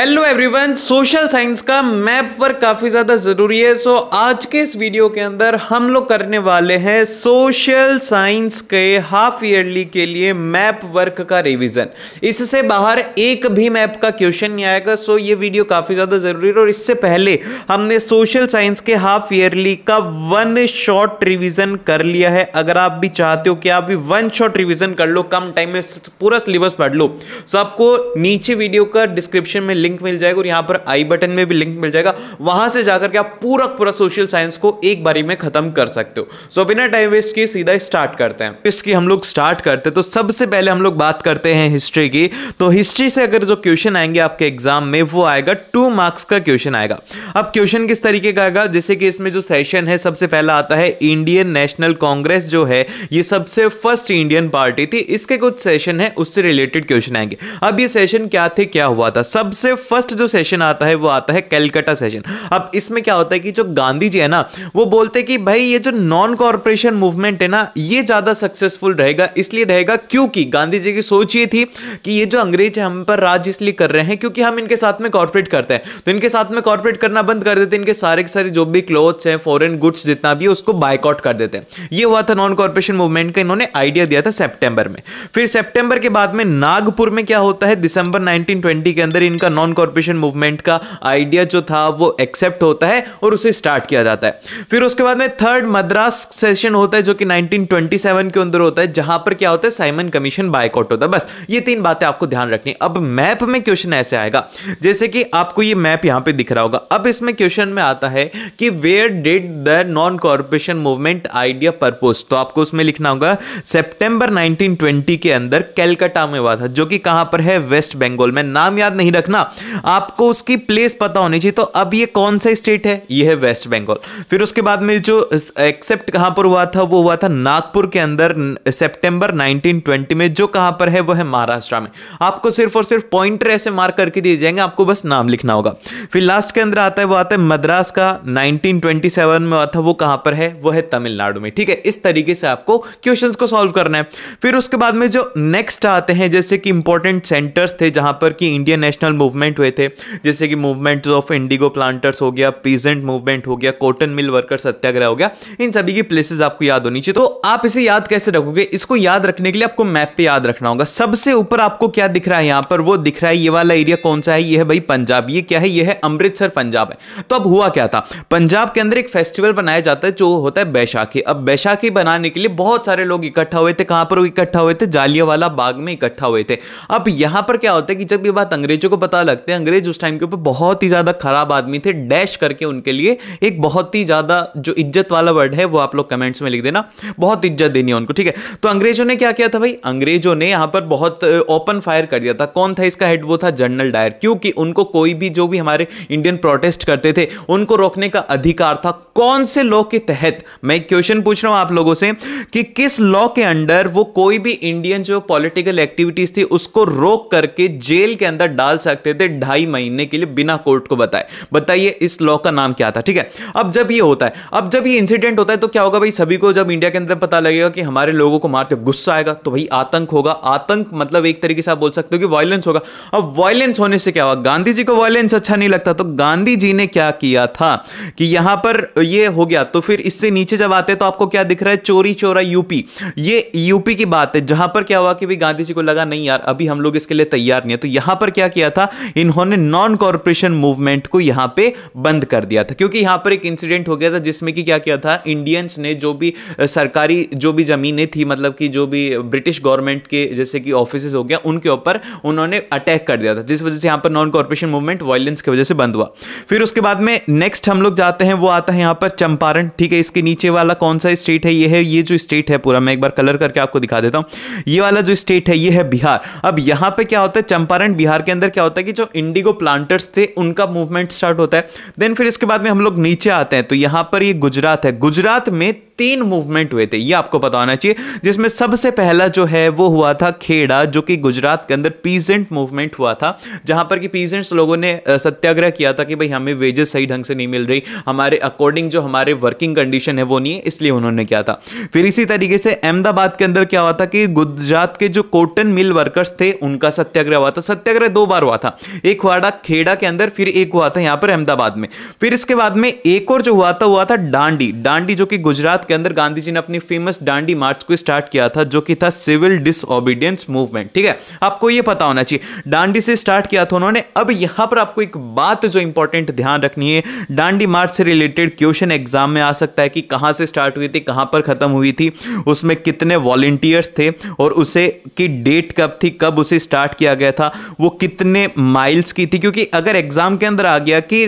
Hello everyone social science का map work काफ़ी ज़्यादा ज़रूरी है सो आज के इस वीडियो के अंदर हम लोग करने वाले हैं सोशल साइंस के हाफ ईयरली के लिए मैप वर्क का रिवीजन इससे बाहर एक भी मैप का क्वेश्चन नहीं आएगा सो ये वीडियो काफ़ी ज़्यादा ज़रूरी है और इससे पहले हमने सोशल साइंस के हाफ ईयरली का वन शॉट रिविज़न कर लिया है अगर आप भी चाहते हो कि आप भी वन शॉट रिविज़न कर लो कम टाइम में पूरा सिलेबस पढ़ लो सो आपको नीचे वीडियो का डिस्क्रिप्शन में लिंक मिल जाएगा और यहां पर आई बटन में भी लिंक मिल जाएगा वहां से जाकर के आप पूरा पूरा सोशल साइंस को एक बारी में खत्म कर सकते हो सो बिना टाइम वेस्ट किए सीधा स्टार्ट करते हैं इसकी हम लोग स्टार्ट करते हैं तो सबसे पहले हम लोग बात करते हैं हिस्ट्री की तो हिस्ट्री से अगर जो क्वेश्चन आएंगे आपके एग्जाम में वो आएगा टू मार्क्स का क्वेश्चन आएगा अब क्वेश्चन किस तरीके का आएगा जैसे कि इसमें जो सेशन है सबसे पहला आता है इंडियन नेशनल कांग्रेस जो है ये सबसे फर्स्ट इंडियन पार्टी थी इसके कुछ सेशन है उससे रिलेटेड क्वेश्चन आएंगे अब ये सेशन क्या थे क्या हुआ था सबसे में फर्स्ट जो सेशन आता है वो आता है कैलकटा सेशन अब इसमें क्या होता है कि जो गांधी जी है ना वो बोलते हैं कि भाई ये जो नॉन कॉरपोरेशन मूवमेंट है ना ये ज़्यादा सक्सेसफुल रहेगा इसलिए रहेगा क्योंकि गांधी जी की सोच ये थी कि ये जो अंग्रेज है हम पर राज इसलिए कर रहे हैं क्योंकि हम इनके साथ में कॉरपोरेट करते हैं तो इनके साथ में कॉरपोरेट करना बंद कर देते हैं इनके सारे के सारे जो भी क्लोथ्स हैं फॉरन गुड्स जितना भी है उसको बाइकआउट कर देते हैं ये हुआ था नॉन कॉरपोरेशन मूवमेंट का इन्होंने आइडिया दिया था सेप्टेंबर में फिर सेप्टेंबर के बाद में नागपुर में क्या होता है दिसंबर 1920 के अंदर इनका नॉन नॉन कॉरपोरेशन मूवमेंट का आइडिया जो था वो एक्सेप्ट होता है और उसे स्टार्ट किया जाता है फिर उसके बाद में थर्ड मद्रास सेशन होता है जो कि 1927 के अंदर होता है जहां पर क्या होता है साइमन कमीशन बायकॉट होता है बस ये तीन बातें आपको ध्यान रखनी अब मैप में क्वेश्चन ऐसे आएगा जैसे कि आपको ये मैप यहां पर दिख रहा होगा अब इसमें क्वेश्चन में आता है कि where did the non corporation movement idea purpose तो आपको उसमें लिखना होगा सेप्टेंबर नाइनटीन के अंदर कैलकटा में हुआ था जो कि कहां पर है वेस्ट बंगाल में नाम याद नहीं रखना आपको उसकी प्लेस पता होनी चाहिए तो अब ये कौन सा स्टेट है ये है वेस्ट बंगाल फिर उसके बाद में जो एक्सेप्ट कहां पर हुआ था वो हुआ था नागपुर के अंदर सेप्टेंबर नाइनटीन में जो कहां पर है वो है महाराष्ट्र में आपको सिर्फ और सिर्फ पॉइंटर ऐसे मार्क करके दिए जाएंगे आपको बस नाम लिखना होगा फिर लास्ट के अंदर आता है वो आता है मद्रास का नाइनटीन में था वो कहां पर है वो है तमिलनाडु में ठीक है इस तरीके से आपको क्वेश्चन को सॉल्व करना है फिर उसके बाद में जो नेक्स्ट आते हैं जैसे कि इंपॉर्टेंट सेंटर्स थे जहां पर कि इंडियन नेशनल मूवमेंट मूवमेंट हुए थे जैसे कि मूवमेंट ऑफ इंडिगो प्लांटर्स हो गया प्रीजेंट मूवमेंट हो गया कॉटन मिल वर्कर सत्याग्रह हो गया इन सभी की प्लेसेस आपको याद होनी चाहिए तो आप इसे याद कैसे रखोगे इसको याद रखने के लिए आपको मैप पे याद रखना होगा सबसे ऊपर आपको क्या दिख रहा है यहाँ पर वो दिख रहा है ये वाला एरिया कौन सा है ये है भाई पंजाब ये क्या है ये है अमृतसर पंजाब है तो अब हुआ क्या था पंजाब के अंदर एक फेस्टिवल बनाया जाता है जो होता है बैशाखी अब बैशाखी बनाने के लिए बहुत सारे लोग इकट्ठा हुए थे कहां पर इकट्ठा हुए थे जालियावाला बाग में इकट्ठा हुए थे अब यहां पर क्या होता है कि जब ये बात अंग्रेजों को पता लगते हैं अंग्रेज उस टाइम के ऊपर बहुत ही ज़्यादा खराब आदमी थे डैश करके उनके लिए एक बहुत ही ज़्यादा जो इज्जत वाला वर्ड है वो आप लोग कमेंट्स में लिख देना बहुत इज्जत देनी है उनको ठीक है तो अंग्रेजों ने क्या किया था भाई अंग्रेजों ने यहाँ पर बहुत ओपन फायर कर दिया था कौन था इसका हेड वो था जनरल डायर क्योंकि उनको कोई भी जो भी हमारे इंडियन प्रोटेस्ट करते थे उनको रोकने का अधिकार था कौन से लॉ के तहत मैं क्वेश्चन पूछ रहा हूँ आप लोगों से कि किस लॉ के अंडर वो कोई भी इंडियन जो पॉलिटिकल एक्टिविटीज थी उसको रोक करके जेल के अंदर डाल सकते थे ढाई महीने के लिए बिना कोर्ट को बताए बताइए इस लॉ का नाम क्या था ठीक है अब जब ये होता है अब जब ये इंसिडेंट होता है तो क्या होगा भाई सभी को जब इंडिया के अंदर पता लगेगा कि हमारे लोगों को मारते गुस्सा आएगा तो भाई आतंक होगा आतंक मतलब एक तरीके से आप बोल सकते हो कि वायलेंस होगा अब वायलेंस होने से क्या होगा गांधी जी को वायलेंस अच्छा नहीं लगता तो गांधी जी ने क्या किया था कि यहां पर ये हो गया तो फिर इससे नीचे जब आते तो आपको क्या दिख रहा है चोरी चोरा यूपी ये यूपी की बात है जहां पर क्या हुआ कि भाई गांधी जी को लगा नहीं यार अभी हम लोग इसके लिए तैयार नहीं है तो यहां पर क्या किया था इन्होंने नॉन कॉरपोरेशन मूवमेंट को यहां पे बंद कर दिया था क्योंकि यहां पर एक इंसिडेंट हो गया था जिसमें कि क्या किया था इंडियंस ने जो भी सरकारी जो भी ज़मीनें थी मतलब कि जो भी ब्रिटिश गवर्नमेंट के जैसे कि ऑफिस हो गया उनके ऊपर उन्होंने अटैक कर दिया था जिस वजह से यहां पर नॉन कॉरपोरेशन मूवमेंट वायलेंस की वजह से बंद हुआ फिर उसके बाद में नेक्स्ट हम लोग जाते हैं वो आता है यहां पर चंपारण ठीक है इसके नीचे वाला कौन सा स्टेट है ये है ये जो स्टेट है पूरा मैं एक बार कलर करके आपको दिखा देता हूं ये वाला जो स्टेट है ये है बिहार अब यहां पे क्या होता है चंपारण बिहार के अंदर क्या होता है कि जो इंडिगो प्लांटर्स थे उनका मूवमेंट स्टार्ट होता है देन फिर इसके बाद में हम लोग नीचे आते हैं तो यहां पर ये गुजरात है गुजरात में तीन मूवमेंट हुए थे ये आपको पता होना चाहिए जिसमें सबसे पहला जो है वो हुआ था खेड़ा जो कि गुजरात के अंदर पीजेंट मूवमेंट हुआ था जहां पर कि पीजेंट्स लोगों ने सत्याग्रह किया था कि भाई हमें वेजेस सही ढंग से नहीं मिल रही हमारे अकॉर्डिंग जो हमारे वर्किंग कंडीशन है वो नहीं है इसलिए उन्होंने किया था फिर इसी तरीके से अहमदाबाद के अंदर क्या हुआ था कि गुजरात के जो कॉटन मिल वर्कर्स थे उनका सत्याग्रह हुआ था सत्याग्रह दो बार हुआ था एक हुआ खेड़ा के अंदर फिर एक हुआ था यहाँ पर अहमदाबाद में फिर इसके बाद में एक और जो हुआ था हुआ था डांडी डांडी जो कि गुजरात के अंदर गांधी जी ने अपनी फेमस डांडी मार्च को स्टार्ट किया था जो कि था सिविल डिसऑबीडियंस मूवमेंट ठीक है आपको ये पता होना चाहिए डांडी से स्टार्ट किया था उन्होंने अब यहां पर आपको एक बात जो इंपॉर्टेंट ध्यान रखनी है डांडी मार्च से रिलेटेड क्वेश्चन एग्जाम में आ सकता है कि कहां से स्टार्ट हुई थी कहां पर खत्म हुई थी उसमें कितने वॉलेंटियर्स थे और उसे की डेट कब थी कब उसे स्टार्ट किया गया था वो कितने माइल्स की थी क्योंकि अगर एग्जाम के अंदर आ गया कि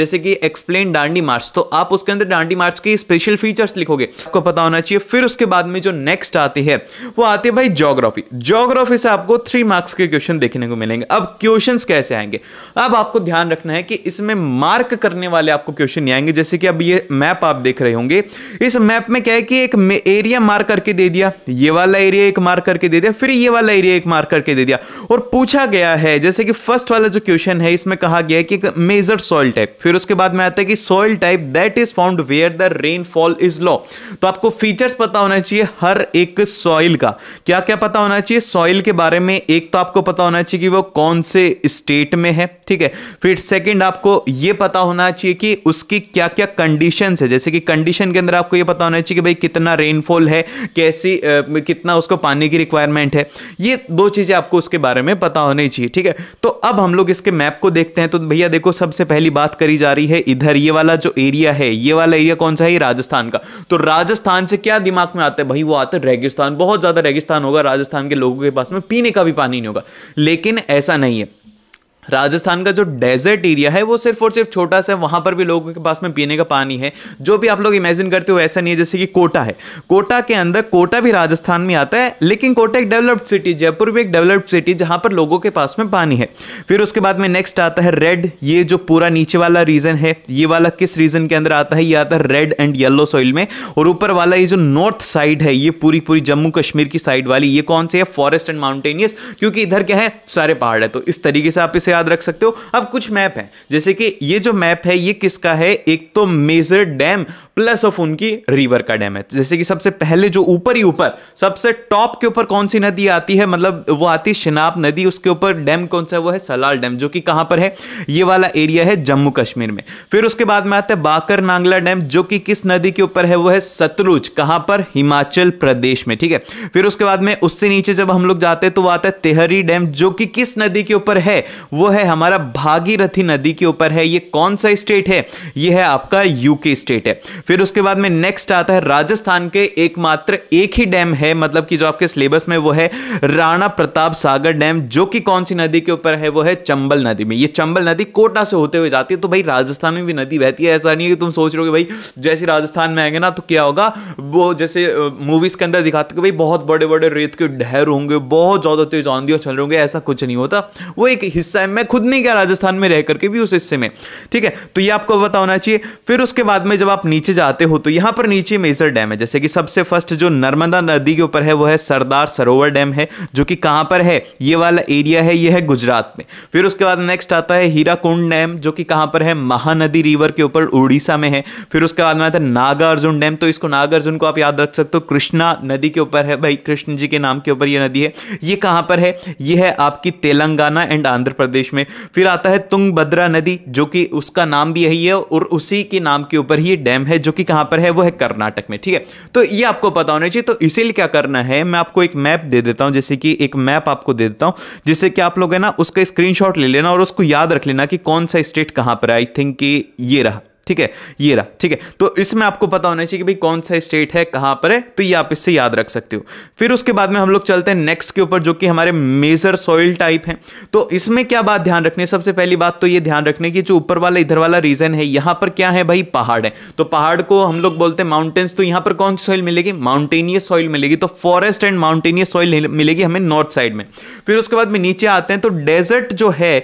जैसे कि एक्सप्लेन डांडी मार्च तो आप उसके अंदर डांडी मार्च के स्पेशल फीचर्स लिखोगे देखोगे आपको पता होना चाहिए फिर उसके बाद में जो नेक्स्ट आती है वो आती है भाई जोग्राफी जोग्राफी से आपको थ्री मार्क्स के क्वेश्चन देखने को मिलेंगे अब क्वेश्चन कैसे आएंगे अब आपको ध्यान रखना है कि इसमें मार्क करने वाले आपको क्वेश्चन नहीं आएंगे जैसे कि अब ये मैप आप देख रहे होंगे इस मैप में क्या है कि एक एरिया मार्क करके दे दिया ये वाला एरिया एक मार्क करके दे दिया फिर ये वाला एरिया एक मार्क करके दे दिया और पूछा गया है जैसे कि फर्स्ट वाला जो क्वेश्चन है इसमें कहा गया है कि मेजर सॉइल टाइप फिर उसके बाद में आता है कि soil type that is found where the rainfall is low तो आपको फीचर्स पता होना चाहिए हर एक सॉइल का क्या क्या पता होना चाहिए सॉइल के बारे में एक तो आपको पता होना चाहिए कि वो कौन से स्टेट में है ठीक है फिर सेकेंड आपको ये पता होना चाहिए कि उसकी क्या क्या कंडीशन है जैसे कि कंडीशन के अंदर आपको ये पता होना चाहिए कि भाई कितना रेनफॉल है कैसी कितना उसको पानी की रिक्वायरमेंट है ये दो चीज़ें आपको उसके बारे में पता होनी चाहिए ठीक है तो अब हम लोग इसके मैप को देखते हैं तो भैया देखो सबसे पहली बात करी जा रही है इधर ये वाला जो एरिया है ये वाला एरिया कौन सा है राजस्थान का तो तो राजस्थान से क्या दिमाग में आता है भाई वो आता है रेगिस्तान बहुत ज़्यादा रेगिस्तान होगा राजस्थान के लोगों के पास में पीने का भी पानी नहीं होगा लेकिन ऐसा नहीं है राजस्थान का जो डेजर्ट एरिया है वो सिर्फ और सिर्फ छोटा सा है वहाँ पर भी लोगों के पास में पीने का पानी है जो भी आप लोग इमेजिन करते हो ऐसा नहीं है जैसे कि कोटा है कोटा के अंदर कोटा भी राजस्थान में आता है लेकिन कोटा एक डेवलप्ड सिटी जयपुर भी एक डेवलप्ड सिटी जहाँ पर लोगों के पास में पानी है फिर उसके बाद में नेक्स्ट आता है रेड ये जो पूरा नीचे वाला रीजन है ये वाला किस रीजन के अंदर आता है ये आता है रेड एंड येलो सॉइल में और ऊपर वाला ये जो नॉर्थ साइड है ये पूरी पूरी जम्मू कश्मीर की साइड वाली ये कौन सी है फॉरेस्ट एंड माउंटेनियस क्योंकि इधर क्या है सारे पहाड़ है तो इस तरीके से आप इसे याद रख सकते हो अब कुछ मैप है जैसे कि ये जो मैप है ये किसका है एक तो मेजर डैम प्लस ऑफ उनकी रिवर का डैम है जैसे कि सबसे पहले जो ऊपर ही ऊपर सबसे टॉप के ऊपर कौन सी नदी आती है मतलब वो आती है शिनाब नदी उसके ऊपर डैम कौन सा है? वो है सलाल डैम जो कि कहां पर है ये वाला एरिया है जम्मू कश्मीर में फिर उसके बाद में आता है बाकर नांगला डैम जो कि किस नदी के ऊपर है वो है सतलुज कहां पर हिमाचल प्रदेश में ठीक है फिर उसके बाद में उससे नीचे जब हम लोग जाते हैं तो वो आता है तेहरी डैम जो कि किस नदी के ऊपर है वो वो है हमारा भागीरथी नदी के ऊपर है ये कौन सा स्टेट है ये है आपका यूके स्टेट है फिर उसके बाद में नेक्स्ट आता है राजस्थान के एकमात्र एक ही डैम है मतलब कि जो आपके सिलेबस में वो है राणा प्रताप सागर डैम जो कि कौन सी नदी के ऊपर है वो है चंबल नदी में ये चंबल नदी कोटा से होते हुए जाती है तो भाई राजस्थान में भी नदी बहती है ऐसा नहीं है कि तुम सोच रहे हो भाई जैसे राजस्थान में आएंगे ना तो क्या होगा वो जैसे मूवीज के अंदर दिखाते कि भाई बहुत बड़े बड़े रेत के ढहर होंगे बहुत ज़्यादा तेज आंधी और चल रहे होंगे ऐसा कुछ नहीं होता वो एक हिस्सा है मैं खुद नहीं गया राजस्थान में रह करके भी उस हिस्से में ठीक है तो ये आपको पता होना चाहिए फिर उसके बाद में जब आप नीचे जाते हो तो यहां पर नीचे मेजर डैम है जैसे कि सबसे फर्स्ट जो नर्मदा नदी के ऊपर है वो है सरदार सरोवर डैम है जो कि कहां पर है ये वाला एरिया है ये है गुजरात में फिर उसके बाद नेक्स्ट आता है हीराकुंड डैम जो कि कहां पर है महानदी रिवर के ऊपर उड़ीसा में है फिर उसके बाद में आता है नागार्जुन डैम तो इसको नागार्जुन को आप याद रख सकते हो कृष्णा नदी के ऊपर है भाई कृष्ण जी के नाम के ऊपर यह नदी है ये कहां पर है यह है आपकी तेलंगाना एंड आंध्र प्रदेश प्रदेश में फिर आता है तुंगभद्रा नदी जो कि उसका नाम भी यही है और उसी के नाम के ऊपर ही डैम है जो कि कहाँ पर है वो है कर्नाटक में ठीक है तो ये आपको पता होना चाहिए तो इसीलिए क्या करना है मैं आपको एक मैप दे देता हूँ जैसे कि एक मैप आपको दे देता हूँ जिससे कि आप लोग है ना उसका स्क्रीनशॉट ले लेना और उसको याद रख लेना कि कौन सा स्टेट कहाँ पर है आई थिंक कि ये रहा ठीक है ये रहा ठीक है तो इसमें आपको पता होना चाहिए कि भाई कौन सा स्टेट है कहां पर है तो ये आप इससे याद रख सकते हो फिर उसके बाद में हम लोग चलते हैं नेक्स्ट के ऊपर जो कि हमारे मेजर सॉइल टाइप हैं तो इसमें क्या बात ध्यान रखने सबसे पहली बात तो ये ध्यान रखने की जो ऊपर वाला इधर वाला रीजन है यहां पर क्या है भाई पहाड़ है तो पहाड़ को हम लोग बोलते हैं माउंटेन्स तो यहां पर कौन सी सॉइल मिलेगी माउंटेनियस सॉइल मिलेगी तो फॉरेस्ट एंड माउंटेनियस सॉइल मिलेगी हमें नॉर्थ साइड में फिर उसके बाद में नीचे आते हैं तो डेजर्ट जो है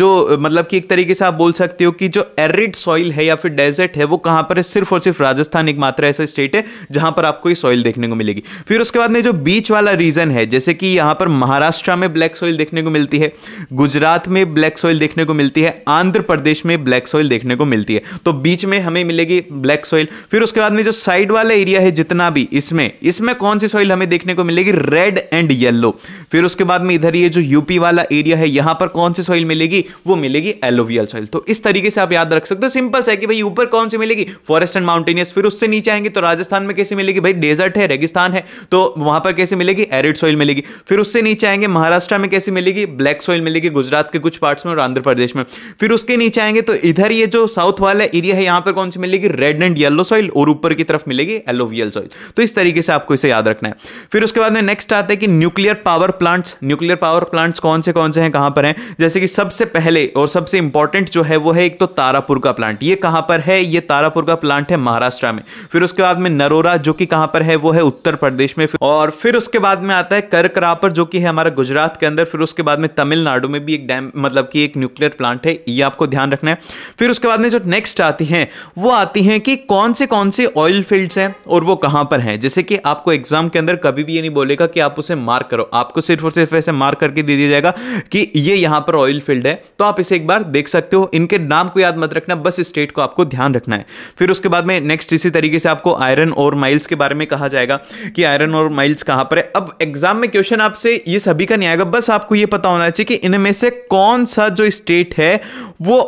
जो मतलब कि एक तरीके से आप बोल सकते हो कि जो एरिड सॉइल है या फिर डेजर्ट है वो कहां पर है सिर्फ और सिर्फ राजस्थान एक मात्र ऐसा स्टेट है जहां पर आपको ये सॉइल देखने को मिलेगी फिर उसके बाद में जो बीच वाला रीजन है जैसे कि यहां पर महाराष्ट्र में ब्लैक सॉइल देखने को मिलती है गुजरात में ब्लैक सॉइल देखने को मिलती है आंध्र प्रदेश में ब्लैक सॉइल देखने को मिलती है तो बीच में हमें मिलेगी ब्लैक सॉइल फिर उसके बाद में जो साइड वाला एरिया है जितना भी इसमें इसमें कौन सी सॉइल हमें देखने को मिलेगी रेड एंड येलो फिर उसके बाद में इधर ये जो यूपी वाला एरिया है यहां पर कौन सी सॉइल मिलेगी वो मिलेगी एलोवियल सॉइल तो इस तरीके से आप याद रख सकते हो सिंपल सा है कि भाई ऊपर कौन सी मिलेगी फॉरेस्ट एंड माउंटेनियस फिर उससे नीचे आएंगे तो राजस्थान में कैसे मिलेगी भाई डेजर्ट है रेगिस्तान है तो वहां पर कैसे मिलेगी एरिड सॉइल मिलेगी फिर उससे नीचे आएंगे महाराष्ट्र में कैसे मिलेगी ब्लैक सॉइल मिलेगी गुजरात के कुछ पार्ट्स में और आंध्र प्रदेश में फिर उसके नीचे आएंगे तो इधर ये जो साउथ वाला एरिया है यहां पर कौन सी मिलेगी रेड एंड येलो सॉइल और ऊपर की तरफ मिलेगी एलोवियल सॉइल तो इस तरीके से आपको इसे याद रखना है फिर उसके बाद में नेक्स्ट आता है कि nuclear power plants nuclear power plants कौन से कौन से हैं कहां पर हैं जैसे कि सबसे पहले और सबसे इंपॉर्टेंट जो है वो है एक तो तारापुर का प्लांट ये कहां कहाँ पर है ये तारापुर का प्लांट है महाराष्ट्र में फिर उसके बाद में नरोरा जो कि कहाँ पर है वो है उत्तर प्रदेश में और फिर उसके बाद में आता है करकरापर जो कि है हमारा गुजरात के अंदर फिर उसके बाद में तमिलनाडु में भी एक डैम मतलब कि एक न्यूक्लियर प्लांट है ये आपको ध्यान रखना है फिर उसके बाद में जो नेक्स्ट आती हैं वो आती हैं कि कौन से कौन से ऑयल फील्ड्स हैं और वो कहाँ पर हैं जैसे कि आपको एग्जाम के अंदर कभी भी ये नहीं बोलेगा कि आप उसे मार्क करो आपको सिर्फ और सिर्फ ऐसे मार्क करके दे दिया जाएगा कि ये यहाँ पर ऑयल फील्ड है तो आप इसे एक बार देख सकते हो इनके नाम को याद मत रखना बस स्टेट को आपको ध्यान रखना है फिर उसके बाद में नेक्स्ट इसी तरीके से आपको आयरन और माइल्स के बारे में कहा जाएगा कि आयरन और माइल्स कहाँ पर है अब एग्जाम में क्वेश्चन आपसे ये सभी का नहीं आएगा बस आपको ये पता होना चाहिए कि इनमें से कौन सा जो स्टेट है वो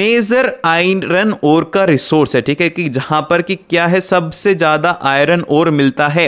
मेजर आयरन और का रिसोर्स है ठीक है कि जहाँ पर कि क्या है सबसे ज़्यादा आयरन और मिलता है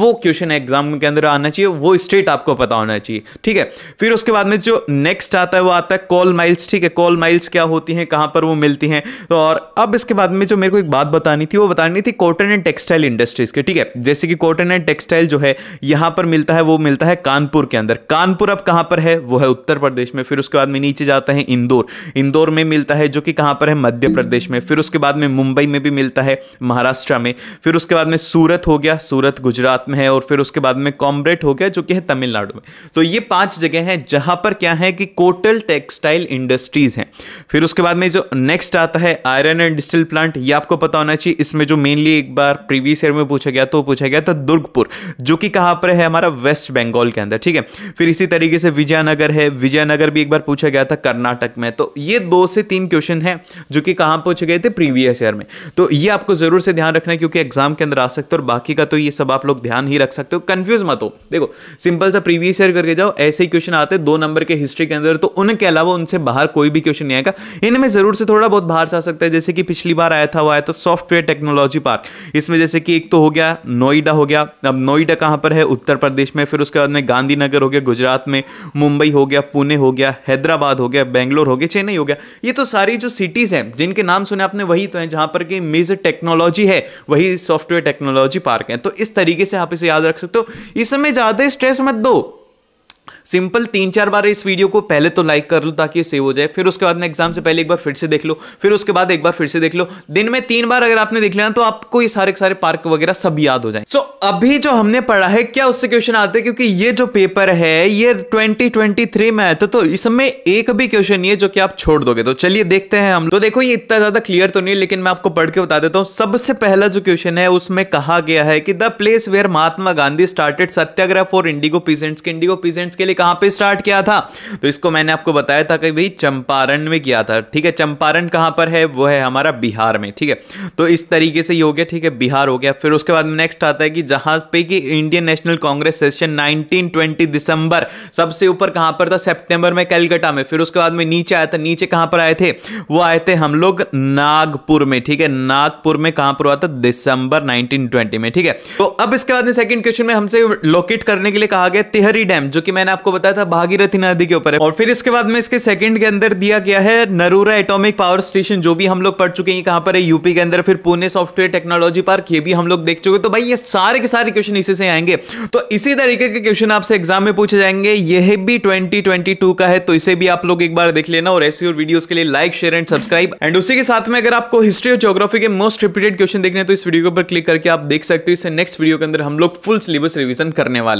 वो क्वेश्चन एग्जाम के अंदर आना चाहिए वो स्टेट आपको पता होना चाहिए ठीक है फिर उसके बाद में जो नेक्स्ट आता है वो आता है कॉल माइल्स ठीक है कॉल माइल्स क्या होती हैं कहाँ पर वो मिलती हैं तो और अब इसके बाद में जो मेरे को एक बात बतानी थी वो बतानी थी कॉटन एंड टेक्सटाइल इंडस्ट्रीज के ठीक है जैसे कि कॉटन एंड टेक्सटाइल जो है यहां पर मिलता है वो मिलता है कानपुर के अंदर कानपुर अब कहां पर है वो है उत्तर प्रदेश में फिर उसके बाद में नीचे जाता है इंदौर इंदौर में मिलता है जो कि कहां पर है मध्य प्रदेश में फिर उसके बाद में मुंबई में भी मिलता है महाराष्ट्र में फिर उसके बाद में सूरत हो गया सूरत गुजरात में है और फिर उसके बाद में कॉम्ब्रेट हो गया जो कि है तमिलनाडु में तो ये पांच जगह हैं जहां पर क्या है कि कोटल टेक्सटाइल इंडस्ट्रीज हैं फिर उसके बाद में जो नेक्स्ट आता है iron iron and steel plant ये आपको पता होना चाहिए इसमें जो मेनली एक बार प्रीवियस ईयर में पूछा गया तो पूछा गया था दुर्गपुर जो कि कहाँ पर है हमारा वेस्ट बंगाल के अंदर ठीक है फिर इसी तरीके से विजयनगर है विजयनगर भी एक बार पूछा गया था कर्नाटक में तो ये दो से तीन क्वेश्चन है जो कि कहाँ पूछे गए थे प्रीवियस ईयर में तो ये आपको जरूर से ध्यान रखना है क्योंकि एग्जाम के अंदर आ सकते हो और बाकी का तो ये सब आप लोग ध्यान ही रख सकते हो कन्फ्यूज मत हो देखो सिंपल सा प्रीवियस ईयर करके जाओ ऐसे ही क्वेश्चन आते दो नंबर के हिस्ट्री के अंदर तो उनके अलावा उनसे बाहर कोई भी क्वेश्चन नहीं आएगा इनमें जरूर से थोड़ा बहुत बाहर से आ सकता है जैसे कि पिछली बार आया था वो आया था सॉफ्टवेयर टेक्नोलॉजी पार्क इसमें जैसे कि एक तो हो गया नोएडा हो गया अब नोएडा कहाँ पर है उत्तर प्रदेश में फिर उसके बाद में गांधीनगर हो गया गुजरात में मुंबई हो गया पुणे हो गया हैदराबाद हो गया बेंगलोर हो गया चेन्नई हो गया ये तो सारी जो सिटीज़ हैं जिनके नाम सुने आपने वही तो हैं जहाँ पर कि मेजर टेक्नोलॉजी है वही सॉफ्टवेयर टेक्नोलॉजी पार्क है तो इस तरीके से आप इसे याद रख सकते हो इस समय ज़्यादा स्ट्रेस मत दो सिंपल तीन चार बार इस वीडियो को पहले तो लाइक कर लो ताकि सेव हो जाए फिर उसके बाद में एग्जाम से पहले एक बार फिर से देख लो फिर उसके बाद एक बार फिर से देख लो दिन में तीन बार अगर आपने देख लिया तो आपको ये सारे सारे पार्क वगैरह सब याद हो जाए सो so, अभी जो हमने पढ़ा है क्या उससे क्वेश्चन आते हैं क्योंकि ये जो पेपर है ये ट्वेंटी में आया था तो इसमें एक भी क्वेश्चन नहीं है जो कि आप छोड़ दोगे तो चलिए देखते हैं हम तो देखो ये इतना ज्यादा क्लियर तो नहीं है लेकिन मैं आपको पढ़ के बता देता हूँ सबसे पहला जो क्वेश्चन है उसमें कहा गया है कि the place where Mahatma Gandhi started satyagraha for indigo peasants के इंडिगो पीजेंट्स के लिए कहां पे स्टार्ट किया था तो इसको मैंने आपको बताया था कि भाई चंपारण में किया था ठीक है चंपारण कहां पर है वो है हमारा बिहार में ठीक है तो इस तरीके से ये हो गया ठीक है बिहार हो गया फिर उसके बाद नेक्स्ट आता है कि जहां पे कि Indian National Congress session nineteen दिसंबर सबसे ऊपर कहां पर था सेप्टेंबर में कैलकटा में फिर उसके बाद में नीचे आया था नीचे कहां पर आए थे वो आए थे हम लोग नागपुर में ठीक है नागपुर में कहां पर हुआ था दिसंबर 1920 में ठीक है तो अब इसके बाद में सेकंड क्वेश्चन में हमसे लोकेट करने के लिए कहा गया तिहरी डैम जो कि मैंने आपको बताया था भागीरथी नदी के ऊपर है और फिर इसके बाद में इसके सेकंड के अंदर दिया गया है नरूरा एटॉमिक पावर स्टेशन जो भी हम लोग पढ़ चुके हैं कहां पर है यूपी के अंदर फिर पुणे सॉफ्टवेयर टेक्नोलॉजी पार्क ये भी हम लोग देख चुके तो भाई ये सारे के सारे क्वेश्चन इसी से आएंगे तो इसी तरीके के क्वेश्चन आपसे एग्जाम में पूछे जाएंगे यह भी ट्वेंटी का है तो इसे भी आप लोग एक बार देख लेना और ऐसी और वीडियोज के लिए like share and subscribe and उसी के साथ में अगर आपको हिस्ट्री और जोग्राफी के मोस्ट रिपीटेड क्वेश्चन देखने तो इस वीडियो के ऊपर क्लिक करके आप देख सकते हो इसे नेक्स्ट वीडियो के अंदर हम लोग फुल सिलेबस रिविजन करने वाले